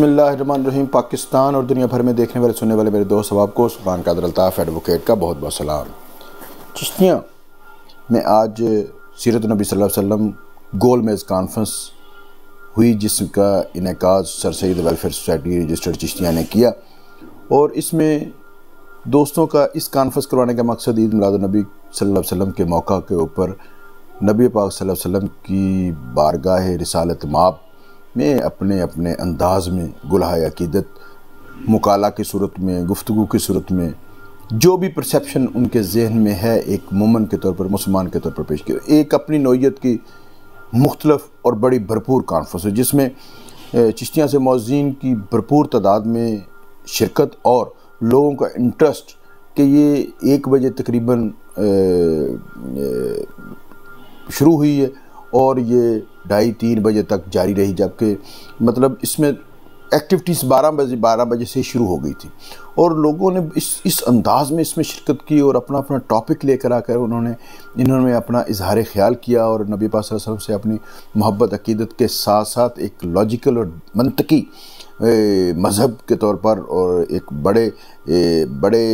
बसमीम पाकिस्तान और दुनिया भर में देखने वाले सुनने वाले मेरे दोस्त अब आपको सुल्तान कादर अलताफ़ एडवोकेट का बहुत बहुत सलाम चश्तियाँ में आज सीरत नबी वसल्लम गोल मेज़ कॉन्फ्रेंस हुई जिसका इनका sir Syed welfare society registered Chishtian ने किया और इसमें दोस्तों का इस कॉन्फ्रेंस करवाने का मकसद ईद मिलादुलनबी वसल्लम के मौका के ऊपर नबी पाक वसल्लम की बारगाह रिसालत माप में अपने अपने अंदाज में गुलाह अकीदत मुकाला की सूरत में गुफ्तु की सूरत में जो भी परसेप्शन उनके जहन में है एक मुमन के तौर पर मुसलमान के तौर पर पेश किया एक अपनी नोयत की मुख्तलफ और बड़ी भरपूर कॉन्फ्रेंस हुई जिसमें चिश्तियाँ से मौजीन की भरपूर तादाद में शिरकत और लोगों का इंटरेस्ट कि ये एक बजे तकरीबन शुरू हुई है और ये ढाई तीन बजे तक जारी रही जबकि मतलब इसमें एक्टिविटीज़ बारह बजे बारह बजे से शुरू हो गई थी और लोगों ने इस इस अंदाज़ में इसमें शिरकत की और अपना अपना टॉपिक लेकर आकर उन्होंने इन्होंने अपना इजहार ख्याल किया और नबी पाक वसल्लम से अपनी मोहब्बत अकीदत के साथ साथ एक लॉजिकल और मनतकी मज़हब के तौर पर और एक बड़े ए, बड़े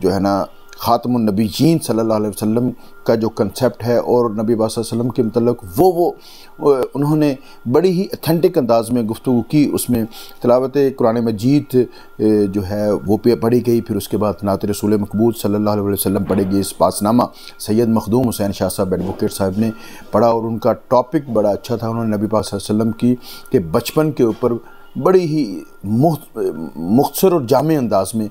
जो है ना ख़ातमनबी जीन सल्ला वसम का जो कंसेप्ट है और नबी वसम के मतलब वो वो उन्होंने बड़ी ही अथेंटिक अंदाज में गुफ्तु की उसमें तलावत कुरान मजीद जो है वो पढ़ी गई फिर उसके बाद नात रसूल मकबूल सल्ला वसम पढ़े गए इस पासनामा सैयद मखदूम हुसैन शाह साहब एडवोकेट साहब ने पढ़ा और उनका टॉपिक बड़ा अच्छा था उन्होंने नबी पाक की कि बचपन के ऊपर बड़ी ही मुख्तर और जाम अंदाज में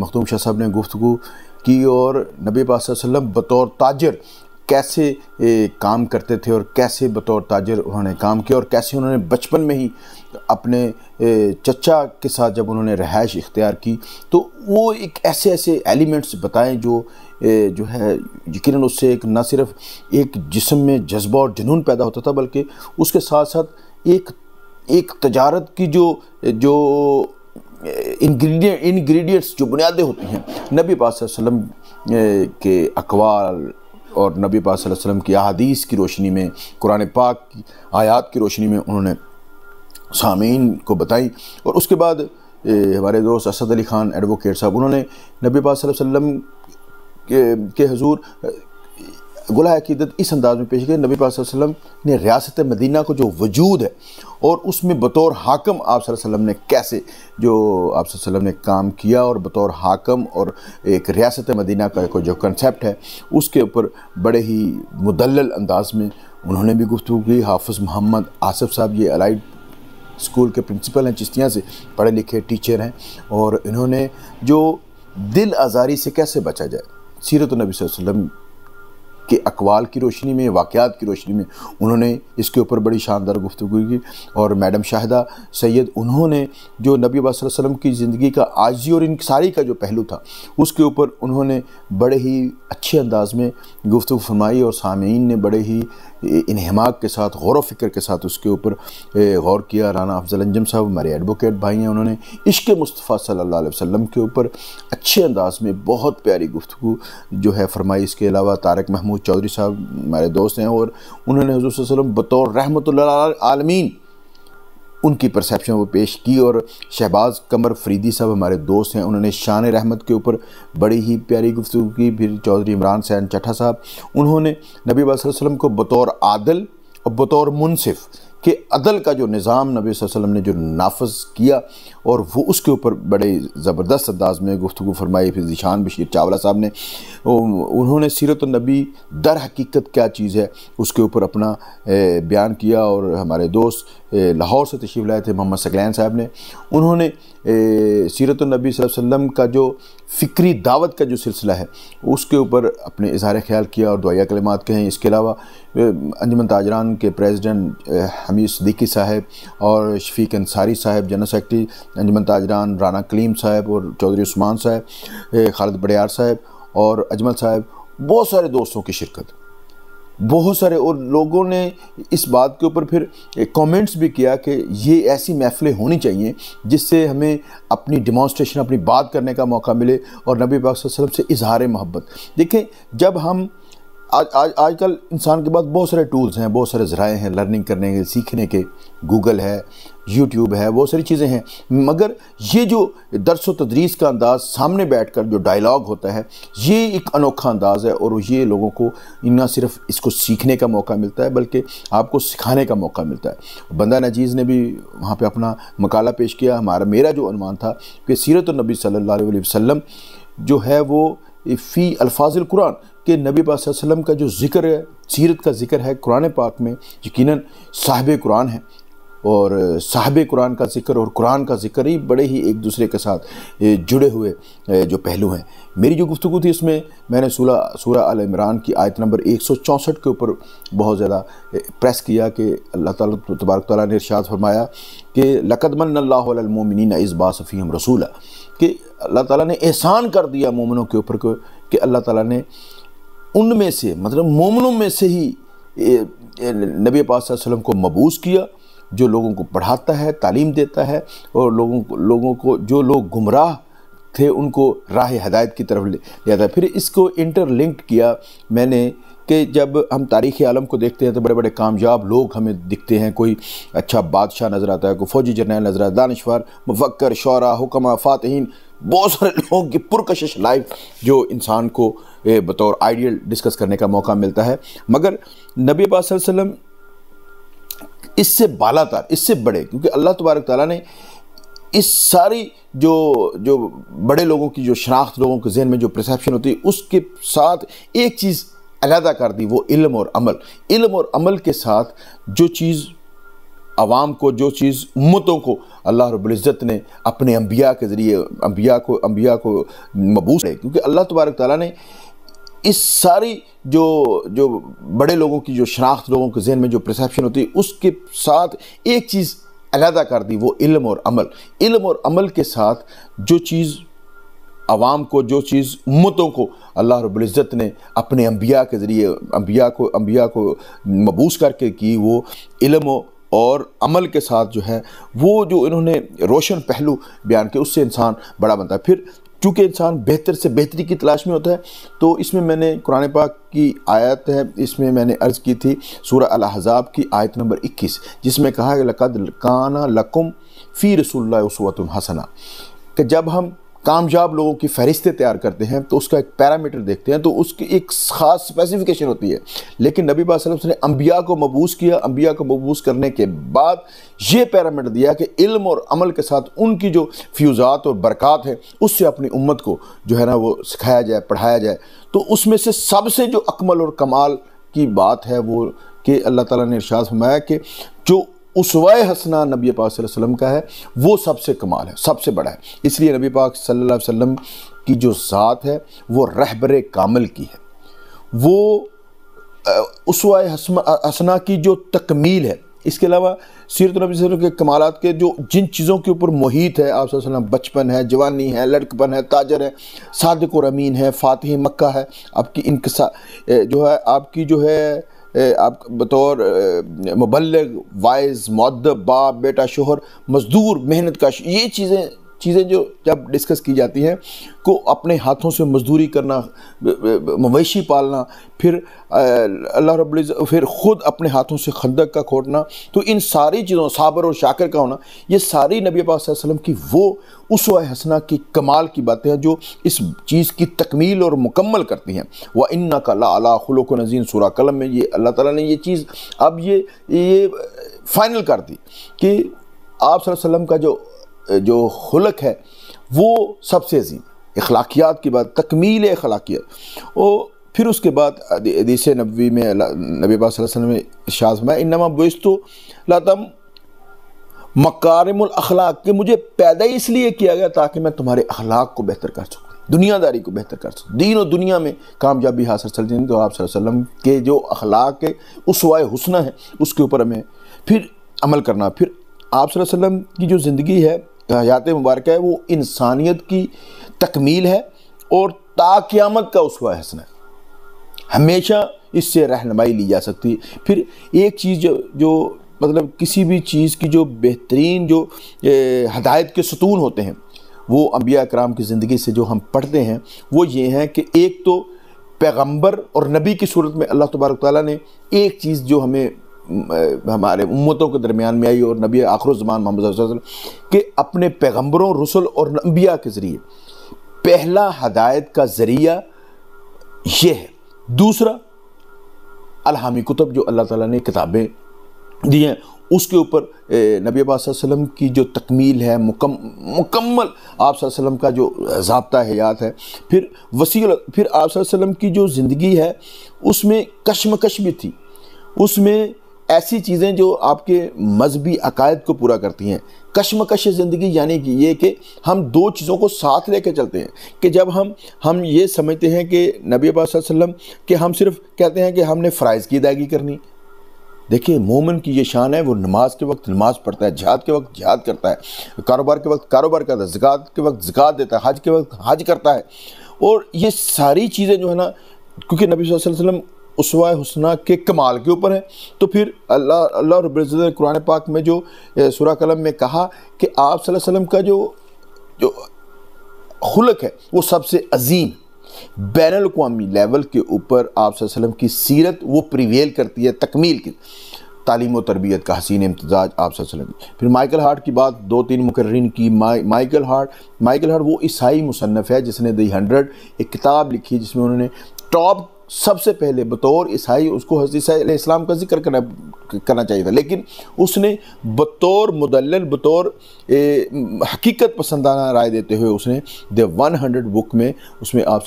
मखदूम शाह साहब ने गुफ्तु की और नबी पाक वसम बतौर ताजर कैसे काम करते थे और कैसे बतौर ताजर उन्होंने काम किया और कैसे उन्होंने बचपन में ही अपने चचा के साथ जब उन्होंने रहायश इख्तियार की तो वो एक ऐसे ऐसे एलिमेंट्स बताएं जो जो है यकीन उससे एक ना सिर्फ एक जिसम में जज्बा और जुनून पैदा होता था बल्कि उसके साथ साथ एक एक तजारत की जो जो इंग्रेडिएंट इंग्रेडिएंट्स जो बुनियादें होती हैं नबी पाक के अकवाल और नबी पाक वसल्लम की अहादीस की रोशनी में कुरान पाक की आयात की रोशनी में उन्होंने सामीन को बताई और उसके बाद हमारे दोस्त असद अली ख़ान एडवोकेट साहब उन्होंने नबी पा वसल्लम के, के हजूर गुला अकीदत इस अंदाज में पेश किया नबी पाक ने रियासत मदीना को जो वजूद है और उसमें बतौर हाकम आप ने कैसे जो आप ने काम किया और बतौर हाकम और एक रियासत मदीना का जो कन्सेप्ट है उसके ऊपर बड़े ही मुदल अंदाज में उन्होंने भी गुफ्तु की हाफ़ मोहम्मद आसफ़ साहब ये अलाइड स्कूल के प्रिंसिपल हैं चिश्तियाँ से पढ़े लिखे टीचर हैं और इन्होंने जो दिल आज़ारी से कैसे बचा जाए सीरत नबी वसम के अकवाल की रोशनी में वाक़ात की रोशनी में उन्होंने इसके ऊपर बड़ी शानदार गुफ्तु की और मैडम शाहिदा सैद उन्होंने जो नबी वसलम की ज़िंदगी का आजी और इंसारी का जो पहलू था उसके ऊपर उन्होंने बड़े ही अच्छे अंदाज में गुफ्तु फरमाई और सामीन ने बड़े ही इनहमाक के साथ गौर फिक्र के साथ उसके ऊपर गौर किया राना अफजल अंजम साहब हमारे एडवोकेट भाई हैं उन्होंने इश्क मुस्तफ़ा सल्ला वसम के ऊपर अच्छे अंदाज में बहुत प्यारी गुफ्तु जो है फरमाई इसके अलावा तारक महमूद चौधरी साहब हमारे दोस्त हैं और उन्होंने हजूल वसलम बतौर रहमत आलमीन उनकी परसेप्शन वो पेश की और शहबाज कमर फरीदी साहब हमारे दोस्त हैं उन्होंने शान रहमत के ऊपर बड़ी ही प्यारी गुफ्तु की फिर चौधरी इमरान सैन चटा साहब उन्होंने नबी वसल्लम को बतौर आदल और बतौर मुनसिफ़ के अदल का जो निज़ाम नबी वसल्लम ने जो नाफज किया और वो उसके ऊपर बड़े ज़बरदस्त अंदाज में गुफ्तु फरमाई फिर जिशान बशीर चावला साहब ने उन्होंने सीरत नबी दर हकीकत क्या चीज़ है उसके ऊपर अपना बयान किया और हमारे दोस्त लाहौर से तशीफ लाए थे मोहम्मद सकलैन साहब ने उन्होंने सीरत नबी वसम का जो फ़िक्री दावत का जो सिलसिला है उसके ऊपर अपने इजहार ख्याल किया और दुआया कलमात कहें इसके अलावा अंजमन ताजरान के प्रेसिडेंट हमीद सदीकी साहब और शफीक अंसारी साहब जनरल सेक्रटरी अंजमन ताजरान राना कलीम साहब और चौधरी उस्मान साहब खालिद बड़ियार साहब और अजमल साहब बहुत सारे दोस्तों की शिरकत बहुत सारे और लोगों ने इस बात के ऊपर फिर कमेंट्स भी किया कि ये ऐसी महफ़िलें होनी चाहिए जिससे हमें अपनी डिमॉन्स्ट्रेशन अपनी बात करने का मौका मिले और नबी पाक वसल्लम से इजहार मोहब्बत देखें जब हम आज आज आजकल इंसान के पास बहुत सारे टूल्स हैं बहुत सारे ज़राए हैं लर्निंग करने के सीखने के गूगल है यूट्यूब है बहुत सारी चीज़ें हैं मगर ये जो दरस व तदरीस का अंदाज़ सामने बैठ कर जो डायलॉग होता है ये एक अनोखा अंदाज़ है और ये लोगों को ना सिर्फ इसको सीखने का मौका मिलता है बल्कि आपको सिखाने का मौका मिलता है बंदा नजीज़ ने भी वहाँ पर अपना मकाला पेश किया हमारा मेरा जो अनुमान था कि सीरत नबी सल्ला वसम जो है वो फ़ी अल्फाजल कुरान के नबी वसल्लम का जो जिक्र है सीरत का जिक्र है कुरान पाक में यकीन साहब कुरान है और साहब कुरान का जिक्र और कुरान का जिक्र ही बड़े ही एक दूसरे के साथ जुड़े हुए जो पहलू हैं मेरी जो गुफ्तु थी इसमें मैंने सूरह सूरा आल इमरान की आयत नंबर एक सौ चौंसठ के ऊपर बहुत ज़्यादा प्रेस किया कि अल्लाह ताला तबारक ताली ने इरशाद फरमाया कि लकदमन मोमिन इस बासफ़ी हम रसूल कि अल्लाह ताला ने एहसान कर दिया मोमनों के ऊपर को कि अल्लाह ताला ने उनमें से मतलब मोमनों में से ही नबी पाक को मबूस किया जो लोगों को पढ़ाता है तालीम देता है और लोगों को लोगों को जो लोग गुमराह थे उनको राह हदायत की तरफ ले जाता है फिर इसको इंटरलिंक किया मैंने कि जब हम तारीख़ आलम को देखते हैं तो बड़े बड़े कामयाब लोग हमें दिखते हैं कोई अच्छा बादशाह नज़र आता है कोई फ़ौजी जरनेल नज़र आता है दानश्वर मुफक्र शौरा हुक्मा फ़ातहन बहुत सारे लोगों की पुरकशिश लाइफ जो इंसान को बतौर आइडियल डिस्कस करने का मौका मिलता है मगर नबी वसल्लम इससे बालातार इससे बड़े क्योंकि अल्लाह तबारक ताली ने इस सारी जो जो बड़े लोगों की जो शनाख्त लोगों के जहन में जो प्रसप्शन होती है उसके साथ एक चीज़ अलहदा कर दी वो इल्म और अमल इल्म और अमल के साथ जो चीज़ आवाम को जो चीज़ उम्मतों को अल्लाह रब्ज़त ने अपने अम्बिया के ज़रिए अम्बिया को अम्बिया को मबूस है क्योंकि अल्लाह तबारक ताली ने इस सारी जो जो बड़े लोगों की जो शनाख्त लोगों के जहन में जो प्रसप्शन होती है उसके साथ एक चीज़ अलहदा कर दी वो इल्म और अमल इल्म और अमल के साथ जो चीज़ आवाम को जो चीज़ उम्मतों को अल्लाह रबुल्ज़त ने अपने अम्बिया के ज़रिए अम्बिया को अम्बिया को मबूस करके की वो इलम और अमल के साथ जो है वो जो इन्होंने रोशन पहलू बयान किया उससे इंसान बड़ा बनता है फिर चूँकि इंसान बेहतर से बेहतरी की तलाश में होता है तो इसमें मैंने कुरान पाक की आयत है इसमें मैंने अर्ज़ की थी सूर अलहजाब की आयत नंबर 21 जिसमें कहा है लकद काना लकुम फ़ी रसोल्ला उसवत हसना कि जब हम कामयाब लोगों की फहरिस्तें तैयार करते हैं तो उसका एक पैरामीटर देखते हैं तो उसकी एक ख़ास स्पेसिफिकेशन होती है लेकिन नबी वसल्लम ने अम्बिया को मबूस किया अम्बिया को मबूस करने के बाद ये पैरामीटर दिया कि इल्म और अमल के साथ उनकी जो फ्यूज़ात और बरक़ात है उससे अपनी उम्मत को जो है ना वो सिखाया जाए पढ़ाया जाए तो उसमें से सबसे जो अकमल और कमाल की बात है वो कि अल्लाह ताला ने इरशाद फरमाया कि जो उसवाए हसना नबी पाक वसल्लम का है वो सबसे कमाल है सबसे बड़ा है इसलिए नबी पाक सल्लल्लाहु अलैहि वसल्लम की जो ज़ात है वो रहबर कामल की है वो उसवाए हसना की जो तकमील है इसके अलावा सीरत नबी के कमालत के जो जिन चीज़ों के ऊपर मुहित है आप बचपन है जवानी है लड़कपन है ताजर है सादक और अमीन है फ़ातह मक्का है आपकी इनकसा जो है आपकी जो है आप बतौर मुबलग वाइज मदब बाप बेटा शोहर मजदूर मेहनत का ये चीज़ें चीज़ें जो जब डिस्कस की जाती हैं को अपने हाथों से मजदूरी करना मवेशी पालना फिर अल्लाह रब फिर ख़ुद अपने हाथों से खंदक का खोटना तो इन सारी चीज़ों साबर और शाकर का होना ये सारी नबी वसल्लम की वो उस हसना की कमाल की बातें हैं जो इस चीज़ की तकमील और मुकम्मल करती हैं वह इन्ना का ला खलुक नजीन सूरा कलम में ये अल्लाह ताला ने ये चीज़ अब ये ये फाइनल कर दी कि आप वसल्लम का जो जो हलक है वो सबसे अजीम अखलाकियात की बात तकमील अखलाकियात और फिर उसके बाद अदीस नबी में नबी वसल्लम में शाज में तो लतम मकारमखलाक के मुझे पैदा ही इसलिए किया गया ताकि मैं तुम्हारे अखलाक को बेहतर कर सकूँ दुनियादारी को बेहतर कर सकूँ दीन और दुनिया में कामयाबी हासिल चल जाए तो आप वसल्लम के जो अखलाक है उसवाए हुसना है उसके ऊपर हमें फिर अमल करना फिर आप वसल्लम की जो ज़िंदगी है हयात मुबारक है वो इंसानियत की तकमील है और ताक़्यामत का उसवा हसन है हमेशा इससे रहनमाई ली जा सकती है फिर एक चीज़ जो जो मतलब किसी भी चीज़ की जो बेहतरीन जो हदायत के सतून होते हैं वो अम्बिया कराम की ज़िंदगी से जो हम पढ़ते हैं वो ये हैं कि एक तो पैगंबर और नबी की सूरत में अल्लाह तबारक ताली ने एक चीज़ जो हमें हमारे उम्मतों के दरमियान में आई और नबी आखर ज़मान मोहम्मद के अपने पैगम्बरों रसुल और नबिया के ज़रिए पहला हदायत का ज़रिया यह है दूसरा अलहमी कुतुब जो अल्लाह ताला ने किताबें दी हैं उसके ऊपर नबी वसल्लम की जो तकमील है मुकम मुकम्मल आप वसल्लम का जो जबता हयात है फिर वसी फिर आप वसल्लम की जो ज़िंदगी है उसमें कश्मकश भी थी उसमें ऐसी चीज़ें जो आपके मजहबी अकायद को पूरा करती हैं कशमकश ज़िंदगी यानी कि ये कि हम दो चीज़ों को साथ लेकर चलते हैं कि जब हम हम ये समझते हैं कि नबी वसल्लम कि हम सिर्फ कहते हैं कि हमने फ़्राइज़ की अदायगी करनी देखिए मोमन की ये शान है वो नमाज के वक्त नमाज पढ़ता है जहाद के वक्त जहाद करता है कारोबार के वक्त कारोबार करता है जिकात के वक्त जिकात देता है हज के वक्त हज करता है और ये सारी चीज़ें जो है ना क्योंकि नबी वसल्लम उसवा हसना के कमाल के ऊपर है तो फिर अल्लाह अल्लाह रब्ज़त कुरान पाक में जो सुरा कलम में कहा कि आप वसल्लम का जो जो खुलक है वो सबसे अजीम बैन अवी लेवल के ऊपर आप वसल्लम की सीरत वो प्रिवेल करती है तकमील की तालीम व तरबियत का हसीन इम्तजाज आप वसल्लम फिर माइकल हार्ट की बात दो तीन मुकर्रीन की माइ माइकल हार्ट माइकल हार्ट वो ईसाई मुसनफ़ है जिसने दी हंड्रेड एक किताब लिखी जिसमें उन्होंने टॉप सबसे पहले बतौर ईसाई उसको हजरत ईसा इस्लाम का जिक्र करना करना चाहिए था लेकिन उसने बतौर मुदल बतौर हकीकत पसंदाना राय देते हुए उसने द वन हंड्रेड बुक में उसमें आप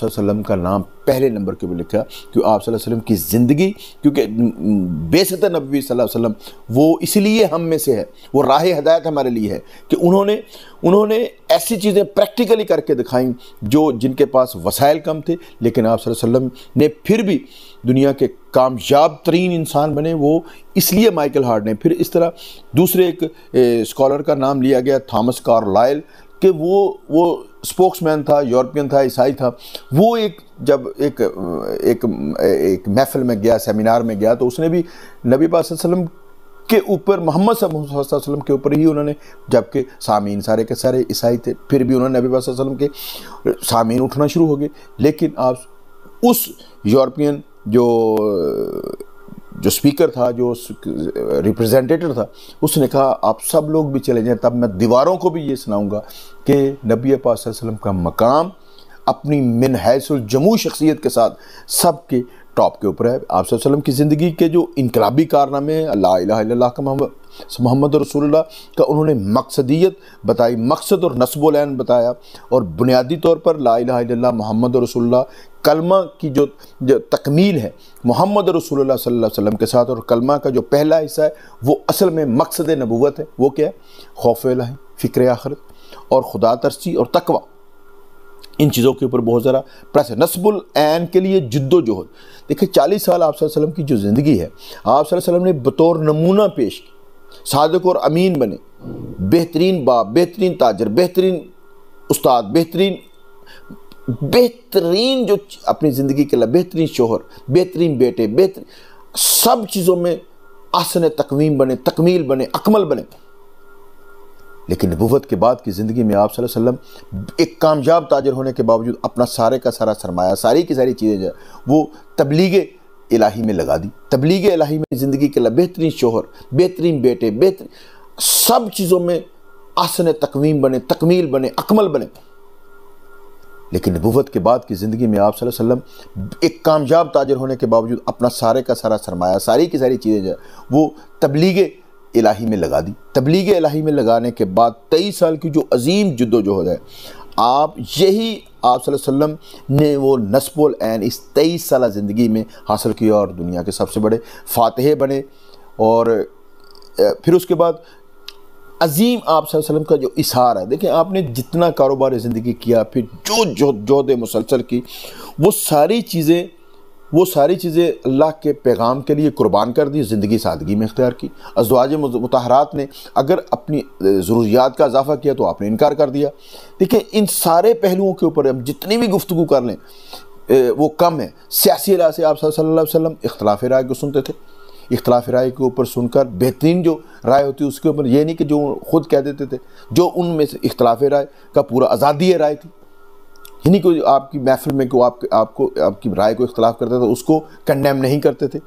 का नाम पहले नंबर के ऊपर लिखा कि आप की ज़िंदगी क्योंकि बेसत नबी वसम वो इसलिए हम में से है वो राह हदायत हमारे लिए है कि उन्होंने उन्होंने ऐसी चीज़ें प्रैक्टिकली करके दिखाई जो जिनके पास वसाइल कम थे लेकिन आप ने फिर भी दुनिया के कामयाब तरीन इंसान बने वो इसलिए माइकल हार्ड ने फिर इस तरह दूसरे एक स्कॉलर का नाम लिया गया थॉमस कार लायल कि वो वो स्पोक्समैन था यूरोपियन था ईसाई था वो एक जब एक एक एक महफिल में गया सेमिनार में गया तो उसने भी नबी पाक के ऊपर मोहम्मद वसल्लम के ऊपर ही उन्होंने जबकि सामीन सारे के सारे ईसाई थे फिर भी उन्होंने नबी पाक वसल्लम के सामीन उठना शुरू हो गए लेकिन आप उस यूरोपियन जो जो स्पीकर था जो रिप्रेजेंटेटर था उसने कहा आप सब लोग भी चले जाएं तब मैं दीवारों को भी ये सुनाऊंगा कि नबी पाक वसल्लम का मकाम अपनी मिन जमू शख्सियत के साथ सबके टॉप के ऊपर है आप वसल्लम की ज़िंदगी के जो इनकलाबी कारनामे ला का मोहम्मद रसूलुल्लाह का उन्होंने मकसदियत बताई मकसद और नस्बोलैन बताया और बुनियादी तौर पर ला मोहम्मद रसूलुल्लाह कलमा की जो, जो तकमील है मोहम्मद रसूलुल्लाह सल्लल्लाहु अलैहि वसल्लम के साथ और कलमा का जो पहला हिस्सा है वो असल में मकसद नबूत है वो क्या है खौफ है फ़िक्र आखरत और खुदा तरसी और तकवा इन चीज़ों के ऊपर बहुत ज़रा प्रेस है नसबुल ऐन के लिए जद्दोजहद देखिए चालीस साल आप वसलम की जो ज़िंदगी है आप वसलम ने बतौर नमूना पेश की सादक और अमीन बने बेहतरीन बाप बेहतरीन ताजर बेहतरीन उस्ताद बेहतरीन बेहतरीन जो अपनी ज़िंदगी के लिए बेहतरीन शोहर बेहतरीन बेटे बेहतरीन सब चीज़ों में आसन तकवीम बने तकमील बने अकमल बने लेकिन नबूवत के बाद की ज़िंदगी में आप वसल्लम एक कामयाब ताजर होने के बावजूद अपना सारे का सारा सरमाया सारी की सारी चीज़ें जो वो तबलीग इलाही में लगा दी तबलीग इलाही में ज़िंदगी के लिए बेहतरीन शोहर बेहतरीन बेटे बेहतरीन सब चीज़ों में आसन तकवीम बने तकमील बने अकमल बने लेकिन नबूवत के बाद की ज़िंदगी में आप वसल्लम एक कामयाब ताजर होने के बावजूद अपना सारे का सारा सरमाया सारी की सारी चीज़ें जो वो तबलीग इलाही में लगा दी तबलीग इलाही में लगाने के बाद तेईस साल की जो अजीम जद्दोजहद है आप यही आप सल्लम ने वो नस्बुल एन इस तेईस साल ज़िंदगी में हासिल किया और दुनिया के सबसे बड़े फ़ातहे बने और फिर उसके बाद अजीम आप सल्लम का जो इशार है देखें आपने जितना कारोबार ज़िंदगी किया फिर जो जो जोद मुसलसल की वो सारी चीज़ें वो सारी चीज़ें अल्लाह के पैगाम के लिए कुर्बान कर दी ज़िंदगी सादगी में इख्तियार की अजवाज मतहरात ने अगर अपनी ज़रूरियात का इजाफ़ा किया तो आपने इनकार कर दिया देखिए इन सारे पहलुओं के ऊपर हम जितनी भी गुफ्तु कर लें वो कम है सियासी राय से आप वसम इख्तलाफ राय को सुनते थे इख्तलाफ राय के ऊपर सुनकर बेहतरीन जो राय होती है उसके ऊपर ये नहीं कि जो खुद कह देते थे जो उनमें से इख्तलाफ राय का पूरा आज़ादी राय थी इन्हीं को आपकी महफिल में को आप आपको आपकी राय को इख्तलाफ करता था उसको कंडेम नहीं करते थे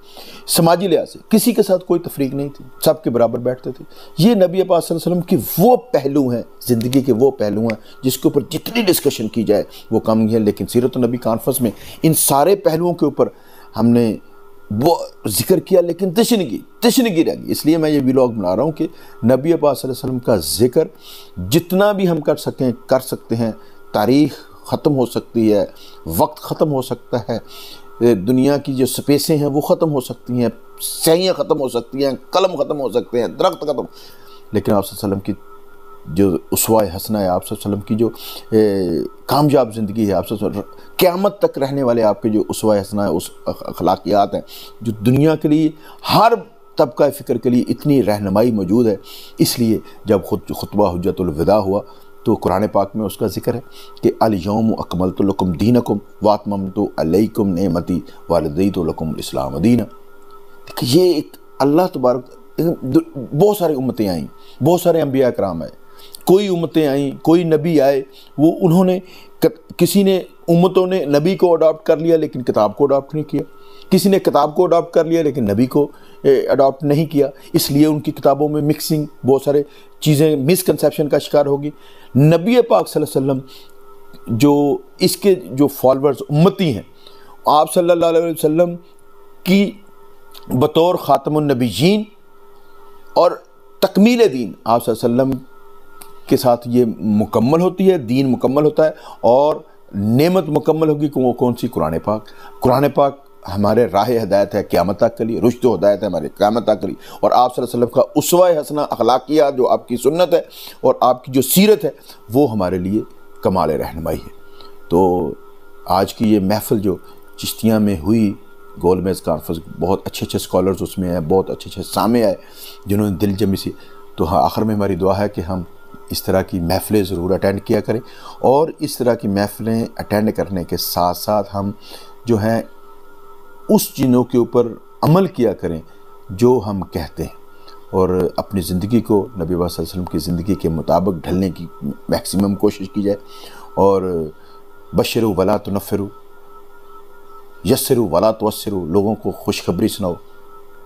समाजी लिहाज से किसी के साथ कोई तफरीक नहीं थी सब के बराबर बैठते थे ये नबी वसलम के वो पहलू हैं ज़िंदगी के वो पहलू हैं जिसके ऊपर जितनी डिस्कशन की जाए वो कम ही है लेकिन सीरत नबी कॉन्फ्रेंस में इन सारे पहलुओं के ऊपर हमने वो जिक्र किया लेकिन तशनगी तशनगी रह गई इसलिए मैं ये व्लॉग बना रहा हूँ कि नबी वसल्लम का जिक्र जितना भी हम कर सकें कर सकते हैं तारीख़ ख़त्म हो सकती है वक्त ख़त्म हो सकता है दुनिया की जो स्पेसें हैं वो ख़त्म हो सकती हैं सियाँ ख़त्म हो सकती हैं कलम ख़त्म हो सकते हैं दरख्त ख़त्म लेकिन आप की जो उसवा हसना है आप की जो कामयाब ज़िंदगी है आप क़्यामत तक रहने वाले आपके जो उसवा हसना है उस अखलाकियात हैं जो दुनिया के लिए हर तबका फ़िक्र के लिए इतनी रहनमाई मौजूद है इसलिए जब खुद खुतबा हजतुलविदा हुआ तो कुरान पाक में उसका जिक्र है कि अलयोम अकमल तो लकुम दीन अकुम वातमम तो अलकुम नमती वालदी तो लकुम इस्लाम दीन ये एक अल्लाह तबारक बहुत सारी उम्मतें आईं बहुत सारे अम्बिया कराम आए कोई उम्मतें आईं कोई नबी आए वो उन्होंने किसी ने उम्मतों ने नबी को अडॉप्ट कर लिया लेकिन किताब को अडॉप्ट नहीं किया किसी ने किताब को अडॉप्ट कर लिया लेकिन नबी को अडॉप्ट नहीं किया इसलिए उनकी किताबों में मिक्सिंग बहुत सारे चीज़ें मिसकनसेप्शन का शिकार होगी नबी पाक वसल्लम जो इसके जो फॉलोअर्स उम्मती हैं आप सल्लल्लाहु अलैहि वसल्लम की बतौर ख़ातमनबीन और तकमील दीन आप वसल्लम के साथ ये मुकम्मल होती है दीन मुकम्मल होता है और नेमत मुकम्मल होगी कि वो कौन सी कुरान पाक कुरान पाक हमारे राह हदायत है क्यामत तक के लिए रुश्त हदायत है हमारे क्यामत तक के लिए और आप सल्लम का उसवा हसना अखलाकिया जो आपकी सुन्नत है और आपकी जो सीरत है वो हमारे लिए कमाल रहनमाई है तो आज की ये महफ़िल जो चिश्तियाँ में हुई गोल मेज़ कॉन्फ्रेंस बहुत अच्छे अच्छे स्कॉलर्स उसमें आए बहुत अच्छे अच्छे सामे आए जिन्होंने दिल जमी सी तो हाँ आखिर में हमारी दुआ है कि हम इस तरह की महफ़िलें ज़रूर अटेंड किया करें और इस तरह की महफ़िलें अटेंड करने के साथ साथ हम जो हैं उस चीज़ों के ऊपर अमल किया करें जो हम कहते हैं और अपनी ज़िंदगी को नबी वसल्लम की ज़िंदगी के मुताबिक ढलने की मैक्सिमम कोशिश की जाए और बशर वला तो नफ़रु यसर वला तवसर लोगों को खुशखबरी सुनाओ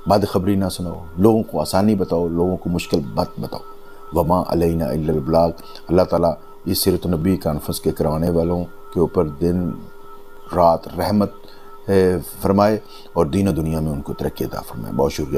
बदखबरी ना सुनाओ लोगों को आसानी बताओ लोगों को मुश्किल बात बताओ वमा अलबलाग अल्लाह ताला इस सीरत नबी कॉन्फ्रेंस के करवाने वालों के ऊपर दिन रात रहमत e fërmaj ordinë dunia me unë këtë rekjet a fërmaj. Bo shurë